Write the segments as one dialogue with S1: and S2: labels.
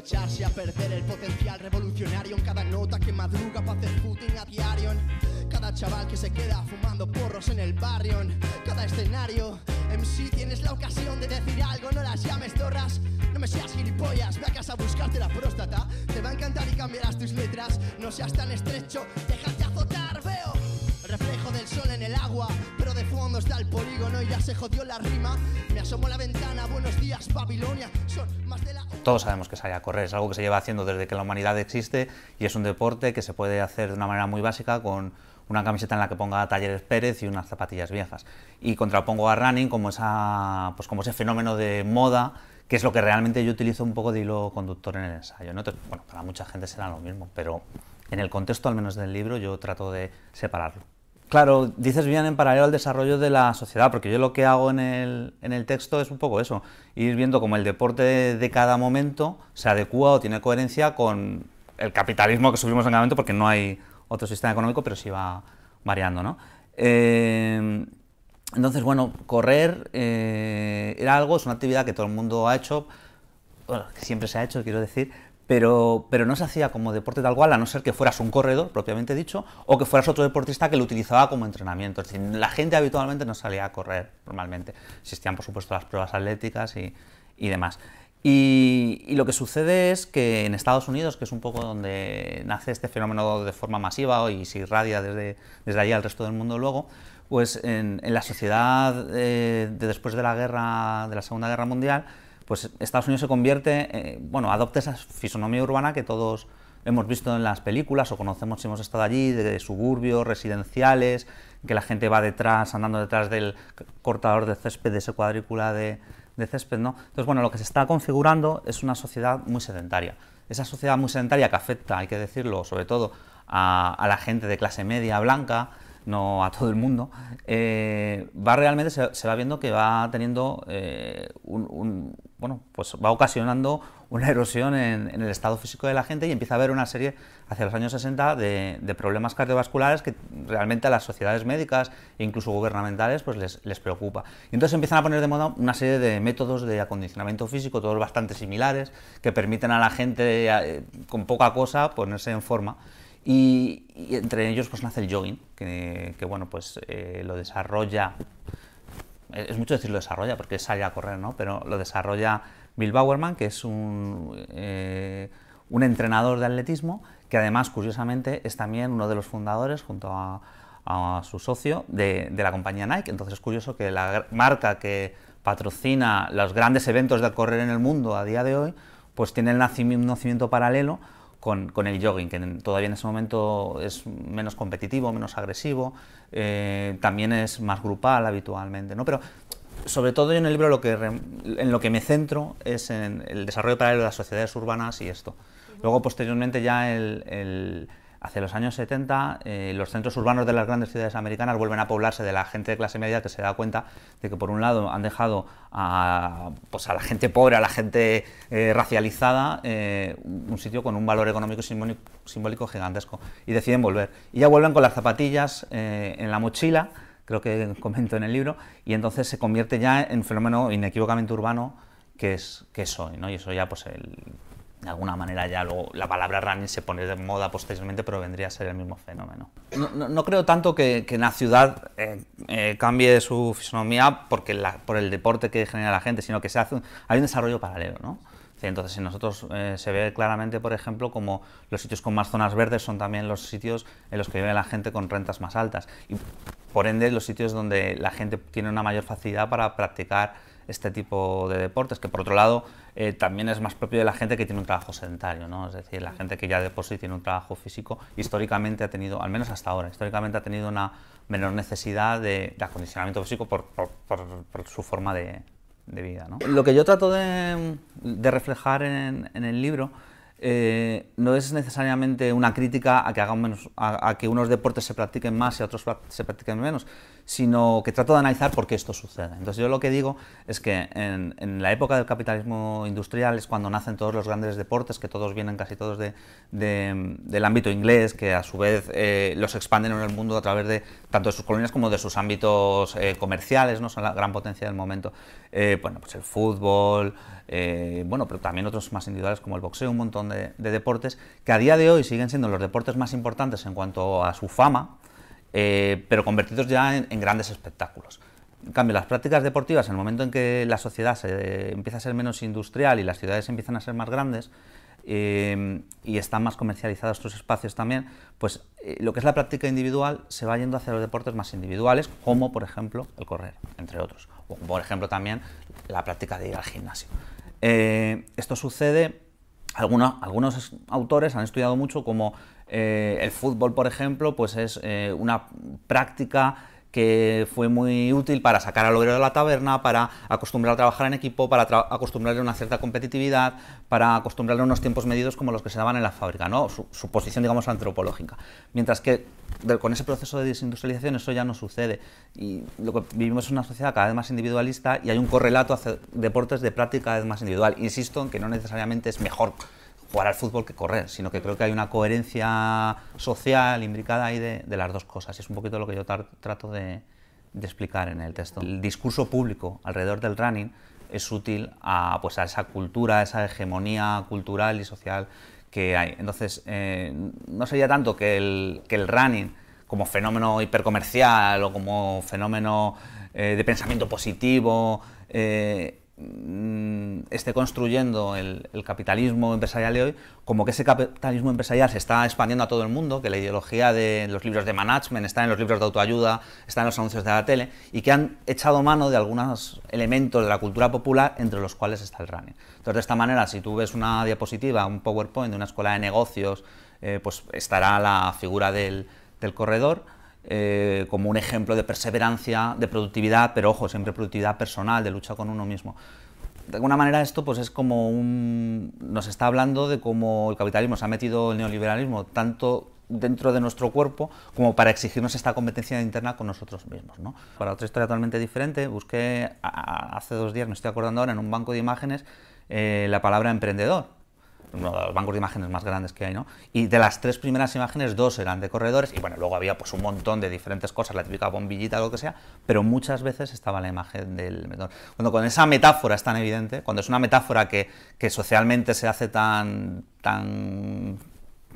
S1: echarse a perder el potencial revolucionario en cada nota que madruga para hacer Putin a diario. En cada chaval que se queda fumando porros en el barrio. En cada escenario, MC, tienes la ocasión de decir algo, no las llames torras. No me seas gilipollas, ve a casa a buscarte la próstata. Te va a encantar y cambiarás tus letras. No seas tan estrecho, déjate azotar, veo. El reflejo del sol en el agua, pero de fondo está el polígono y ya se jodió la rima. Me asomo a la ventana, buenos días, Babilonia. Son más de la todos sabemos que sale a correr, es algo que se lleva haciendo desde que la humanidad existe y es un deporte que se puede hacer de una manera muy básica con una camiseta en la que ponga Talleres Pérez y unas zapatillas viejas. Y contrapongo a running como, pues como ese fenómeno de moda que es lo que realmente yo utilizo un poco de hilo conductor en el ensayo. bueno, para mucha gente será lo mismo, pero en el contexto al menos del libro yo trato de separarlo. Claro, dices bien en paralelo al desarrollo de la sociedad, porque yo lo que hago en el, texto es un poco eso, ir viendo cómo el deporte de, cada momento se adecua o tiene coherencia con el capitalismo que subimos en el momento, porque no hay otro sistema económico, pero sí va variando, eh, entonces, bueno, correr eh, era algo, es una actividad que todo el mundo ha hecho, bueno, que siempre se ha hecho, quiero decir, pero, no se hacía como deporte tal cual, a no ser que fueras un corredor, propiamente dicho, o que fueras otro deportista que lo utilizaba como entrenamiento. Es la gente habitualmente no salía a correr normalmente. Existían, por supuesto, las pruebas atléticas y, demás. Y, lo que sucede es que en Estados Unidos, que es un poco donde nace este fenómeno de forma masiva y se irradia desde, allí al resto del mundo luego, pues en, la sociedad eh, de después de la guerra, de la Segunda Guerra Mundial, pues Estados Unidos se convierte, eh, bueno, adopta esa fisonomía urbana que todos hemos visto en las películas o conocemos si hemos estado allí, de suburbios, residenciales, que la gente va detrás, andando detrás del cortador de césped, de esa cuadrícula de, césped, ¿no? Entonces, bueno, lo que se está configurando es una sociedad muy sedentaria. Esa sociedad muy sedentaria que afecta, hay que decirlo, sobre todo a, la gente de clase media blanca, no a todo el mundo, eh, va realmente, se, va viendo que va teniendo eh, un bueno, pues va ocasionando una erosión en, el estado físico de la gente y empieza a haber una serie hacia los años 60 de, problemas cardiovasculares que realmente a las sociedades médicas e incluso gubernamentales pues les, preocupa. Y entonces empiezan a poner de moda una serie de métodos de acondicionamiento físico, todos bastante similares, que permiten a la gente eh, con poca cosa ponerse en forma. Y, entre ellos pues nace el jogging, que, bueno, pues eh, lo desarrolla es mucho decir lo desarrolla porque sale a correr, ¿no? Pero lo desarrolla Bill Bauerman, que es un, eh, un entrenador de atletismo, que además, curiosamente, es también uno de los fundadores, junto a, su socio, de, la compañía Nike. Entonces es curioso que la marca que patrocina los grandes eventos de correr en el mundo a día de hoy, pues tiene el un nacimiento paralelo con, el jogging, que todavía en ese momento es menos competitivo, menos agresivo, eh, también es más grupal habitualmente, ¿no? Pero sobre todo yo en el libro lo que en lo que me centro es en el desarrollo paralelo de las sociedades urbanas y esto. Luego posteriormente ya el Hace los años 70, eh, los centros urbanos de las grandes ciudades americanas vuelven a poblarse de la gente de clase media que se da cuenta de que, por un lado, han dejado a, pues a la gente pobre, a la gente eh, racializada, eh, un sitio con un valor económico simbólico, simbólico, gigantesco, y deciden volver. Y ya vuelven con las zapatillas en la mochila, creo que comento en el libro, y entonces se convierte ya en un fenómeno inequívocamente urbano que es, que soy, hoy, ¿no? Y eso ya, pues, el de alguna manera ya la palabra running se pone de moda posteriormente, pero vendría a ser el mismo fenómeno. No, creo tanto que, que la ciudad eh, eh, cambie su fisonomía porque la, por el deporte que genera la gente, sino que se hace hay un desarrollo paralelo, ¿no? Entonces, en nosotros eh, se ve claramente, por ejemplo, como los sitios con más zonas verdes son también los sitios en los que vive la gente con rentas más altas. Y por ende, los sitios donde la gente tiene una mayor facilidad para practicar este tipo de deportes, que por otro lado eh, también es más propio de la gente que tiene un trabajo sedentario, ¿no? es decir, la gente que ya de por sí tiene un trabajo físico, históricamente ha tenido, al menos hasta ahora, históricamente ha tenido una menor necesidad de, acondicionamiento físico por, su forma de, vida. ¿no? Lo que yo trato de, reflejar en, el libro eh, no es necesariamente una crítica a que, hagan menos, a, que unos deportes se practiquen más y otros se practiquen menos, sino que trato de analizar por qué esto sucede. Entonces yo lo que digo es que en, la época del capitalismo industrial es cuando nacen todos los grandes deportes, que todos vienen casi todos del ámbito inglés, que a su vez eh, los expanden en el mundo a través de tanto de sus colonias como de sus ámbitos eh, comerciales, ¿no? son la gran potencia del momento. Eh, bueno, pues el fútbol, bueno, pero también otros más individuales como el boxeo, un montón de deportes que a día de hoy siguen siendo los deportes más importantes en cuanto a su fama, eh, pero convertidos ya en, grandes espectáculos. En cambio, las prácticas deportivas, en el momento en que la sociedad se, eh, empieza a ser menos industrial y las ciudades empiezan a ser más grandes, eh, y están más comercializados estos espacios también, pues lo que es la práctica individual se va yendo hacia los deportes más individuales, como por ejemplo el correr, entre otros, o por ejemplo también la práctica de ir al gimnasio. esto sucede algunos, algunos autores han estudiado mucho como eh, el fútbol, por ejemplo, pues es eh, una práctica que fue muy útil para sacar al obrero de la taberna, para acostumbrar a trabajar en equipo, para acostumbrarle a una cierta competitividad, para acostumbrarle a unos tiempos medidos como los que se daban en la fábrica, ¿no? su, posición, digamos, antropológica. Mientras que con ese proceso de desindustrialización eso ya no sucede. Y lo que vivimos es una sociedad cada vez más individualista y hay un correlato a deportes de práctica cada vez más individual. Insisto en que no necesariamente es mejor jugar al fútbol que correr, sino que creo que hay una coherencia social imbricada ahí de, las dos cosas. es un poquito lo que yo trato de, explicar en el texto. El discurso público alrededor del running es útil a, pues, a esa cultura, a esa hegemonía cultural y social que hay. Entonces, eh, no sería tanto que el, que el running como fenómeno hipercomercial o como fenómeno eh, de pensamiento positivo, eh, Mm, esté construyendo el, capitalismo empresarial de hoy, como que ese capitalismo empresarial se está expandiendo a todo el mundo, que la ideología de los libros de management está en los libros de autoayuda, está en los anuncios de la tele, y que han echado mano de algunos elementos de la cultura popular, entre los cuales está el running. Entonces, de esta manera, si tú ves una diapositiva, un PowerPoint de una escuela de negocios, eh, pues estará la figura del corredor, eh, como un ejemplo de perseverancia, de productividad, pero ojo, siempre productividad personal, de lucha con uno mismo. De alguna manera esto pues es como nos está hablando de cómo el capitalismo se ha metido el neoliberalismo tanto dentro de nuestro cuerpo como para exigirnos esta competencia interna con nosotros mismos. Para otra historia totalmente diferente, busqué hace dos días, me estoy acordando ahora, en un banco de imágenes eh, la palabra emprendedor uno de los bancos de imágenes más grandes que hay, ¿no? Y de las tres primeras imágenes, dos eran de corredores y bueno, luego había pues un montón de diferentes cosas, la típica bombillita o lo que sea, pero muchas veces estaba la imagen del menor. Cuando con esa metáfora es tan evidente, cuando es una metáfora que, socialmente se hace tan, tan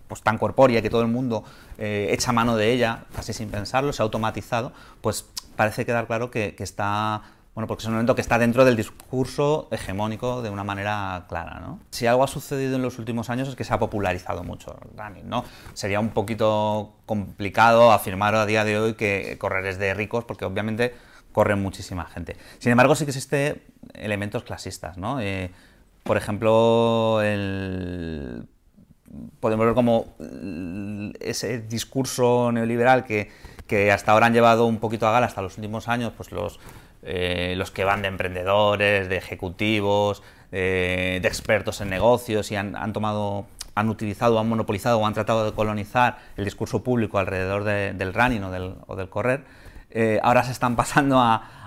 S1: pues tan corpórea que todo el mundo eh, echa mano de ella, casi sin pensarlo, se ha automatizado, pues parece quedar claro que, está bueno, porque es un elemento que está dentro del discurso hegemónico de una manera clara, ¿no? Si algo ha sucedido en los últimos años es que se ha popularizado mucho running, ¿no? Sería un poquito complicado afirmar a día de hoy que correr es de ricos, porque obviamente corren muchísima gente. Sin embargo, sí que existen elementos clasistas, ¿no? Eh, por ejemplo, podemos ver como ese discurso neoliberal que, que hasta ahora han llevado un poquito a gala hasta los últimos años, pues los eh, los que van de emprendedores, de ejecutivos, eh, de expertos en negocios y han, han, tomado, han utilizado, han monopolizado o han tratado de colonizar el discurso público alrededor del running o del, correr, eh, ahora se están pasando a,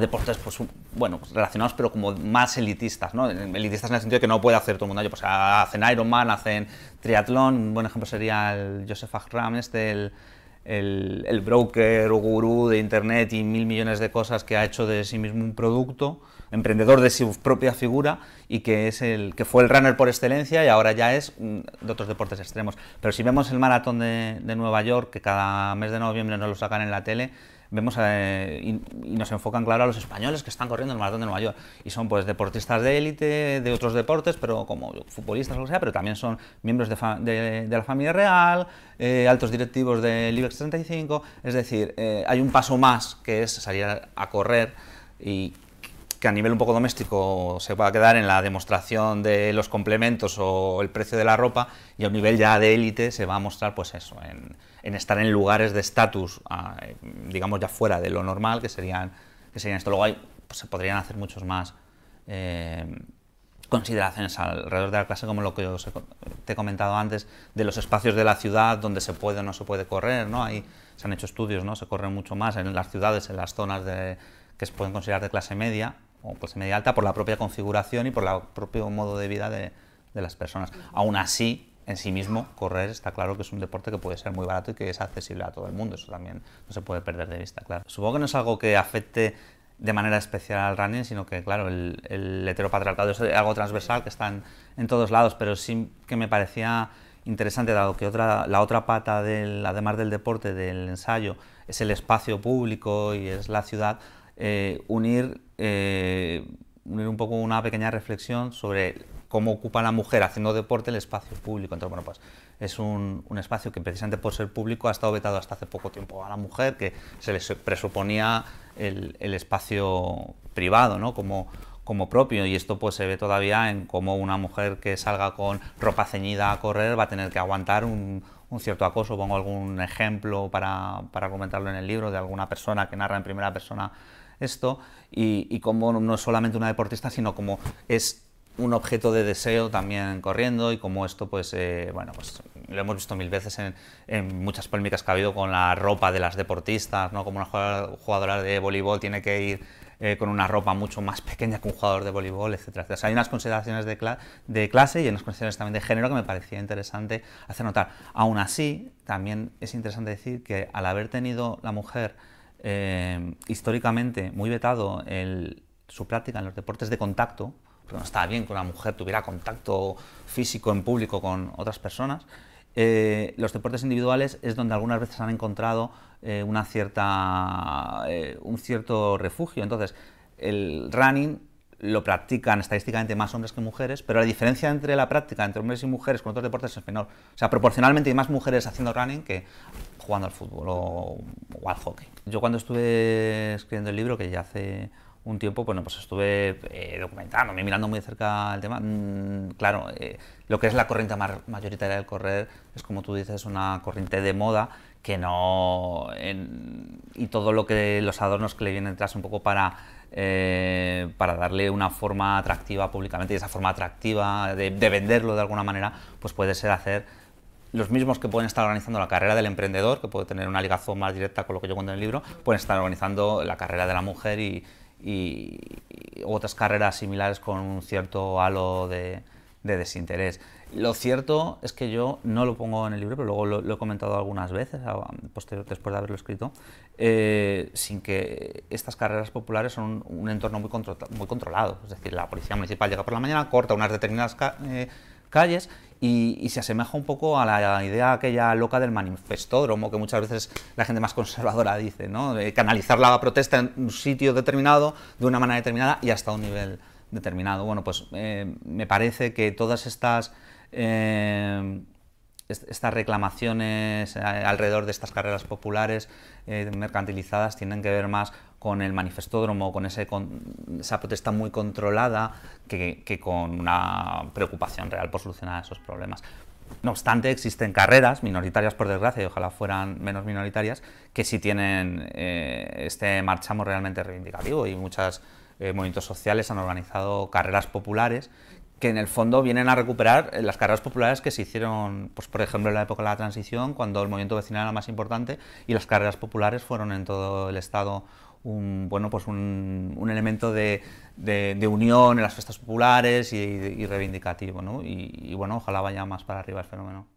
S1: deportes, pues, bueno, pues relacionados, pero como más elitistas, ¿no? Elitistas en el sentido que no puede hacer todo el mundo. Pues hacen Ironman, hacen triatlón, un buen ejemplo sería el Joseph Ram, este, el, el, broker o gurú de Internet y mil millones de cosas que ha hecho de sí mismo un producto, emprendedor de su propia figura y que, es el, que fue el runner por excelencia y ahora ya es de otros deportes extremos. Pero si vemos el maratón de, de Nueva York, que cada mes de noviembre nos lo sacan en la tele, vemos eh, y, nos enfocan, claro, a los españoles que están corriendo el maratón de Nueva York. Y son pues deportistas de élite, de otros deportes, pero como futbolistas o lo sea, pero también son miembros de, la familia real, eh, altos directivos del IBEX 35. Es decir, eh, hay un paso más que es salir a correr y a nivel un poco doméstico se va a quedar en la demostración de los complementos o el precio de la ropa y a un nivel ya de élite se va a mostrar pues eso, en, estar en lugares de estatus, ah, digamos ya fuera de lo normal, que serían, que serían esto. Luego hay, pues, se podrían hacer muchos más eh, consideraciones alrededor de la clase, como lo que te he comentado antes, de los espacios de la ciudad donde se puede o no se puede correr, ¿no? hay se han hecho estudios, ¿no? Se corre mucho más en las ciudades, en las zonas que se pueden considerar de clase media, o pues, media alta por la propia configuración y por el propio modo de vida de, de las personas. Aún así, en sí mismo, correr está claro que es un deporte que puede ser muy barato y que es accesible a todo el mundo. Eso también no se puede perder de vista, claro. Supongo que no es algo que afecte de manera especial al running, sino que, claro, el, el heteropatriarcado es algo transversal que está en, todos lados, pero sí que me parecía interesante, dado que otra, la otra pata, además del deporte, del ensayo, es el espacio público y es la ciudad, eh, unir eh, un poco una pequeña reflexión sobre cómo ocupa la mujer haciendo deporte el espacio público. Entonces, bueno, pues es un, espacio que precisamente por ser público ha estado vetado hasta hace poco tiempo a la mujer, que se le presuponía el, espacio privado, ¿no? Como, como propio y esto pues se ve todavía en cómo una mujer que salga con ropa ceñida a correr va a tener que aguantar un, cierto acoso. Pongo algún ejemplo para, para comentarlo en el libro de alguna persona que narra en primera persona esto y, como no es solamente una deportista, sino como es un objeto de deseo también corriendo y como esto pues eh, bueno pues lo hemos visto mil veces en, muchas polémicas que ha habido con la ropa de las deportistas no como una jugadora de voleibol tiene que ir eh, con una ropa mucho más pequeña que un jugador de voleibol etcétera, o sea, hay unas consideraciones de, de clase y unas consideraciones también de género que me parecía interesante hacer notar aún así también es interesante decir que al haber tenido la mujer eh, históricamente muy vetado el, su práctica en los deportes de contacto, porque no estaba bien que una mujer tuviera contacto físico en público con otras personas, eh, los deportes individuales es donde algunas veces han encontrado eh, una cierta, un cierto refugio. Entonces, el running lo practican estadísticamente más hombres que mujeres, pero la diferencia entre la práctica entre hombres y mujeres con otros deportes es menor. O sea, proporcionalmente hay más mujeres haciendo running que jugando al fútbol o, al hockey. Yo cuando estuve escribiendo el libro, que ya hace un tiempo, bueno, pues estuve eh, documentando, documentándome, mirando muy cerca el tema. Mm, claro, eh, lo que es la corriente mayoritaria del correr es, como tú dices, una corriente de moda que no, en, y todo lo que los adornos que le vienen detrás un poco para eh, darle una forma atractiva públicamente y esa forma atractiva de, venderlo de alguna manera pues puede ser hacer los mismos que pueden estar organizando la carrera del emprendedor que puede tener una ligazón más directa con lo que yo cuento en el libro pueden estar organizando la carrera de la mujer y, otras carreras similares con un cierto halo de desinterés lo cierto es que yo no lo pongo en el libro, pero luego lo, he comentado algunas veces, posterior, después de haberlo escrito, eh, sin que estas carreras populares son un, entorno muy, controlado. Es decir, la policía municipal llega por la mañana, corta unas determinadas eh, calles y, se asemeja un poco a la idea aquella loca del manifestódromo que muchas veces la gente más conservadora dice, canalizar la protesta en un sitio determinado, de una manera determinada y hasta un nivel determinado. Bueno, pues eh, me parece que todas estas, eh, estas reclamaciones eh, alrededor de estas carreras populares mercantilizadas tienen que ver más con el manifestódromo, con, ese, esa protesta muy controlada, que, con una preocupación real por solucionar esos problemas. No obstante, existen carreras, minoritarias por desgracia, y ojalá fueran menos minoritarias, que sí tienen este marchamo realmente reivindicativo y muchas eh, movimientos sociales, han organizado carreras populares que en el fondo vienen a recuperar eh, las carreras populares que se hicieron, pues por ejemplo, en la época de la transición, cuando el movimiento vecinal era más importante y las carreras populares fueron en todo el Estado un, bueno, pues un, elemento de, unión en las fiestas populares y, reivindicativo. y bueno, ojalá vaya más para arriba el fenómeno.